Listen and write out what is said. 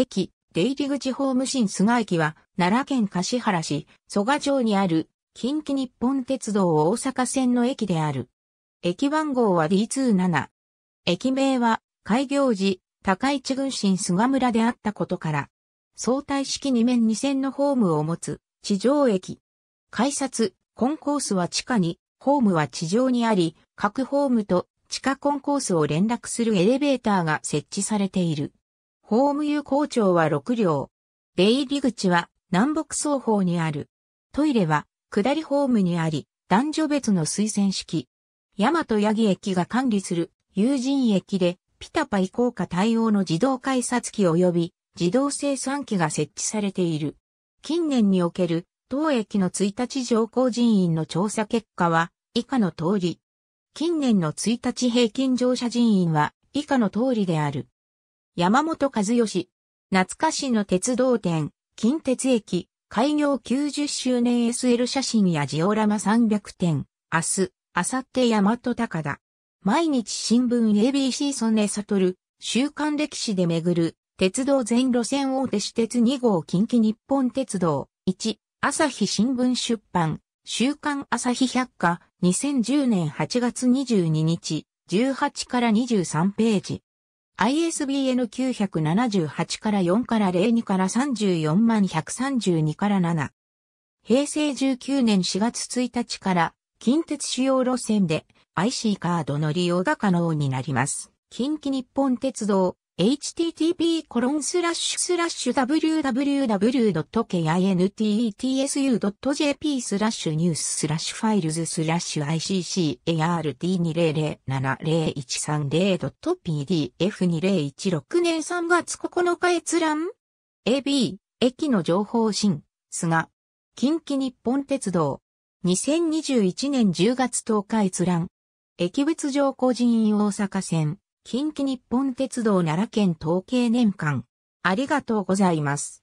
駅、出入り口ホーム新菅駅は、奈良県橿原市、蘇我町にある、近畿日本鉄道大阪線の駅である。駅番号は D27。駅名は、開業時、高市軍神菅村であったことから、相対式2面2線のホームを持つ、地上駅。改札、コンコースは地下に、ホームは地上にあり、各ホームと地下コンコースを連絡するエレベーターが設置されている。ホーム有効長は6両。出入り口は南北双方にある。トイレは下りホームにあり、男女別の推薦式。大和八木駅が管理する友人駅でピタパ移行化対応の自動改札機及び自動生産機が設置されている。近年における当駅の1日乗降人員の調査結果は以下の通り。近年の1日平均乗車人員は以下の通りである。山本和義。懐かしの鉄道展、近鉄駅、開業90周年 SL 写真やジオラマ300点、明日、あさって大和高田。毎日新聞 ABC 曽根悟、週刊歴史で巡る、鉄道全路線大手私鉄2号近畿日本鉄道、1、朝日新聞出版、週刊朝日百科、2010年8月22日、18から23ページ。ISBN 978から4から02から34万132から7。平成19年4月1日から近鉄主要路線で IC カードの利用が可能になります。近畿日本鉄道 http://www.kintsu.jp e t スラッシュニューススラッシュファイルズスラッシュ ICCART20070130.pdf2016 年3月9日閲覧 AB、駅の情報新、菅、近畿日本鉄道、2021年10月10日閲覧、駅物上個人大阪線。近畿日本鉄道奈良県統計年間。ありがとうございます。